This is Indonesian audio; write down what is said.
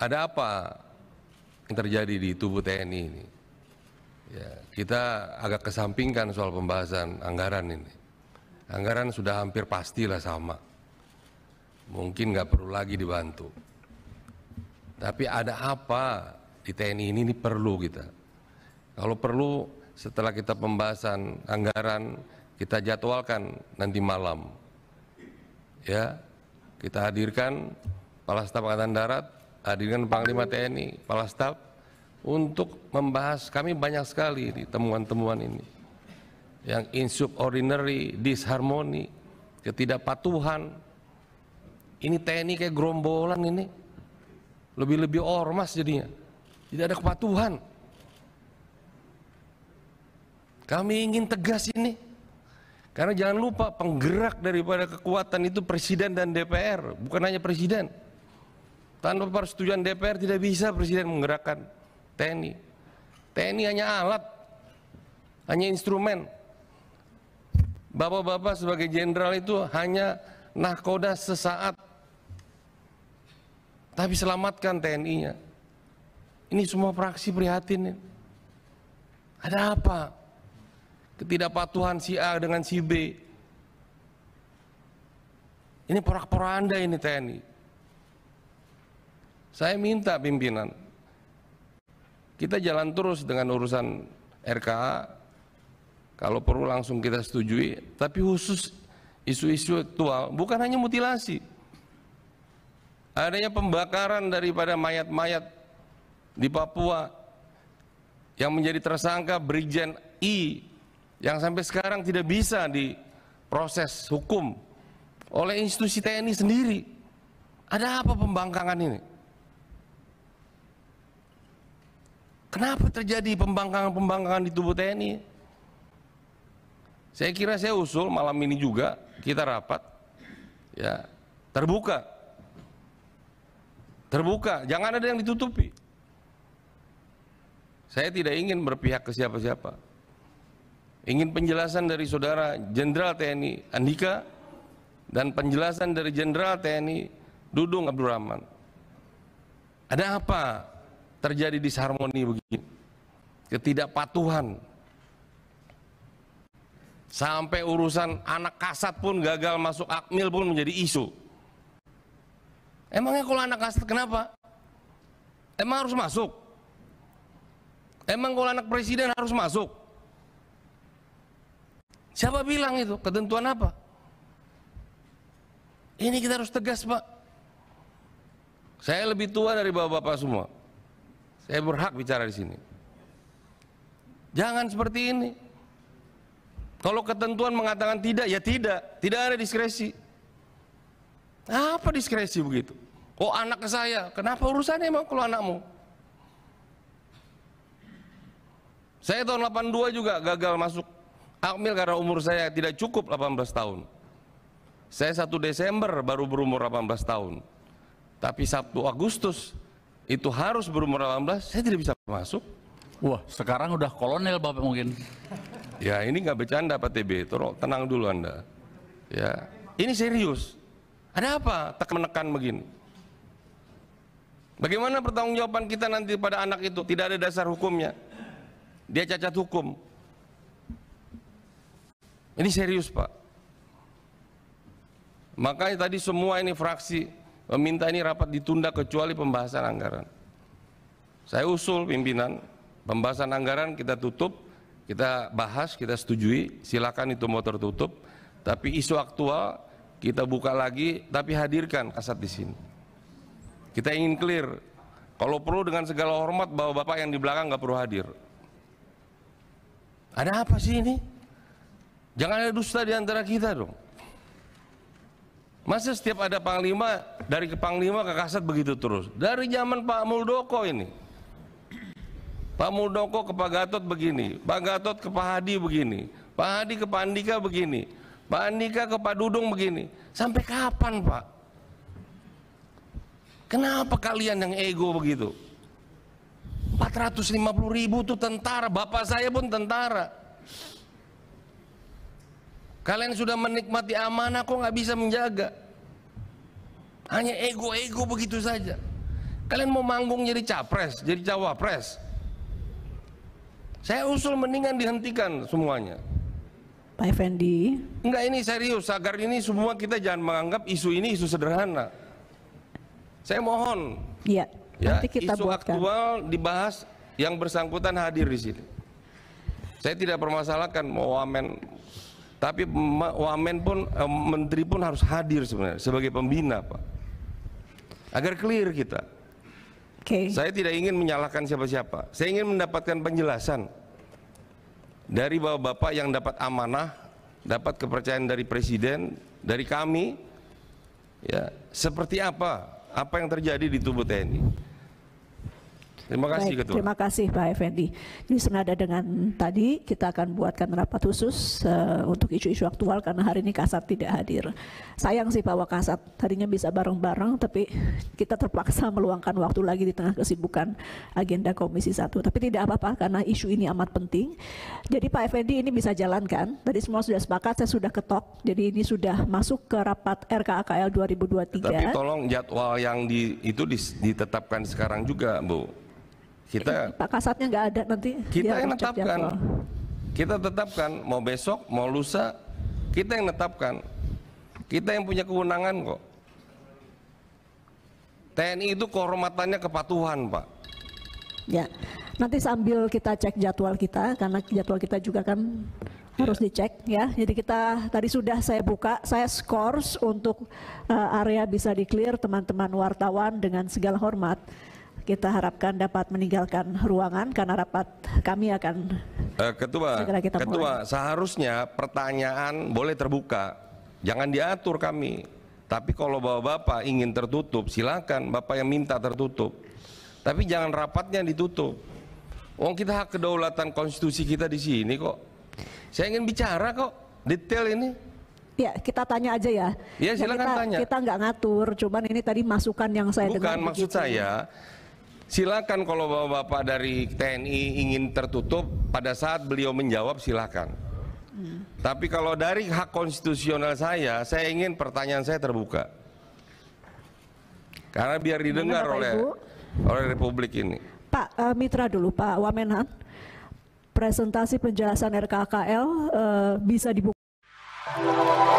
ada apa yang terjadi di tubuh TNI ini? Ya, kita agak kesampingkan soal pembahasan anggaran ini. Anggaran sudah hampir pastilah sama. Mungkin nggak perlu lagi dibantu. Tapi ada apa di TNI ini, ini perlu kita. Kalau perlu setelah kita pembahasan anggaran, kita jadwalkan nanti malam. Ya, kita hadirkan Kepala Staf Angkatan Darat Ah, dengan Panglima TNI, Kepala Staf untuk membahas kami banyak sekali di temuan-temuan ini yang insubordinary, disharmoni, ketidakpatuhan. Ini TNI kayak gerombolan ini. Lebih-lebih ormas jadinya. Tidak ada kepatuhan. Kami ingin tegas ini. Karena jangan lupa penggerak daripada kekuatan itu presiden dan DPR, bukan hanya presiden. Tanpa persetujuan DPR tidak bisa Presiden menggerakkan TNI. TNI hanya alat, hanya instrumen. Bapak-bapak sebagai jenderal itu hanya nahkoda sesaat. Tapi selamatkan TNI-nya. Ini semua praksi prihatin. Ada apa? Ketidakpatuhan si A dengan si B. Ini porak-poranda ini TNI. Saya minta pimpinan, kita jalan terus dengan urusan RKA, kalau perlu langsung kita setujui, tapi khusus isu-isu aktual, bukan hanya mutilasi. Adanya pembakaran daripada mayat-mayat di Papua yang menjadi tersangka Brigjen I yang sampai sekarang tidak bisa diproses hukum oleh institusi TNI sendiri. Ada apa pembangkangan ini? Kenapa terjadi pembangkangan-pembangkangan di tubuh TNI? Saya kira saya usul malam ini juga kita rapat ya terbuka terbuka jangan ada yang ditutupi saya tidak ingin berpihak ke siapa-siapa ingin penjelasan dari saudara Jenderal TNI Andika dan penjelasan dari Jenderal TNI Dudung Abdurrahman ada apa terjadi disharmoni begini, ketidakpatuhan, sampai urusan anak kasat pun gagal masuk akmil pun menjadi isu. Emangnya kalau anak kasat kenapa? Emang harus masuk? Emang kalau anak presiden harus masuk? Siapa bilang itu? Ketentuan apa? Ini kita harus tegas, Pak. Saya lebih tua dari bapak-bapak semua. Saya berhak bicara di sini. Jangan seperti ini. Kalau ketentuan mengatakan tidak, ya tidak. Tidak ada diskresi. Apa diskresi begitu? Oh anak ke saya, kenapa urusannya emang kalau anakmu? Saya tahun 82 juga gagal masuk Akmil karena umur saya tidak cukup 18 tahun. Saya 1 Desember baru berumur 18 tahun. Tapi Sabtu Agustus itu harus berumur 18, saya tidak bisa masuk. Wah, sekarang udah kolonel Bapak mungkin. Ya, ini nggak bercanda Pak TB, tenang dulu Anda. Ya, ini serius. Ada apa tak menekan begini? Bagaimana pertanggungjawaban kita nanti pada anak itu? Tidak ada dasar hukumnya. Dia cacat hukum. Ini serius Pak. Makanya tadi semua ini fraksi meminta eh, ini rapat ditunda kecuali pembahasan anggaran. Saya usul pimpinan, pembahasan anggaran kita tutup, kita bahas, kita setujui, silakan itu mau tertutup, tapi isu aktual kita buka lagi, tapi hadirkan kasat di sini. Kita ingin clear, kalau perlu dengan segala hormat bahwa Bapak yang di belakang nggak perlu hadir. Ada apa sih ini? Jangan ada dusta di antara kita dong. Masa setiap ada panglima, dari ke panglima ke kasat begitu terus. Dari zaman Pak Muldoko ini. Pak Muldoko ke Pak Gatot begini, Pak Gatot ke Pak Hadi begini, Pak Hadi ke Pak Andika begini, Pak Andika ke Pak Dudung begini. Sampai kapan Pak? Kenapa kalian yang ego begitu? 450 ribu itu tentara, bapak saya pun tentara. Kalian sudah menikmati amanah kok nggak bisa menjaga? Hanya ego-ego begitu saja. Kalian mau manggung jadi capres, jadi cawapres. Saya usul mendingan dihentikan semuanya. Pak Effendi. Enggak ini serius, agar ini semua kita jangan menganggap isu ini isu sederhana. Saya mohon. Iya. Ya, nanti kita isu buatkan. aktual dibahas yang bersangkutan hadir di sini. Saya tidak permasalahkan mau wamen tapi wamen pun eh, menteri pun harus hadir sebenarnya sebagai pembina, Pak. Agar clear kita. Okay. Saya tidak ingin menyalahkan siapa-siapa. Saya ingin mendapatkan penjelasan dari bapak-bapak yang dapat amanah, dapat kepercayaan dari presiden, dari kami. Ya, seperti apa? Apa yang terjadi di tubuh TNI? Terima kasih Baik, Ketua. Terima kasih Pak Effendi. Ini senada dengan tadi kita akan buatkan rapat khusus uh, untuk isu-isu aktual karena hari ini Kasat tidak hadir. Sayang sih Pak Wakasat, tadinya bisa bareng-bareng tapi kita terpaksa meluangkan waktu lagi di tengah kesibukan agenda Komisi 1. Tapi tidak apa-apa karena isu ini amat penting. Jadi Pak Effendi ini bisa jalankan. Tadi semua sudah sepakat, saya sudah ketok. Jadi ini sudah masuk ke rapat RKAKL 2023. Tapi tolong jadwal yang di, itu ditetapkan sekarang juga, Bu kita Pak Kasatnya nggak ada nanti kita yang tetapkan kita tetapkan mau besok mau lusa kita yang tetapkan kita yang punya kewenangan kok TNI itu kehormatannya kepatuhan Pak ya nanti sambil kita cek jadwal kita karena jadwal kita juga kan harus ya. dicek ya. Jadi kita tadi sudah saya buka, saya scores untuk uh, area bisa di clear teman-teman wartawan dengan segala hormat kita harapkan dapat meninggalkan ruangan karena rapat kami akan eh, ketua segera kita ketua mulai. seharusnya pertanyaan boleh terbuka jangan diatur kami tapi kalau bapak-bapak ingin tertutup silakan bapak yang minta tertutup tapi jangan rapatnya ditutup Wong kita hak kedaulatan konstitusi kita di sini kok. Saya ingin bicara kok detail ini. Ya, kita tanya aja ya. Ya, silakan ya kita, tanya. Kita nggak ngatur, cuman ini tadi masukan yang saya Bukan, dengar. Bukan, maksud begitu. saya Silakan kalau bapak-bapak dari TNI ingin tertutup pada saat beliau menjawab silakan. Hmm. Tapi kalau dari hak konstitusional saya, saya ingin pertanyaan saya terbuka. Karena biar didengar Bapak oleh Ibu? oleh Republik ini. Pak uh, Mitra dulu, Pak Wamenhan. Presentasi penjelasan RKKL uh, eh, bisa dibuka.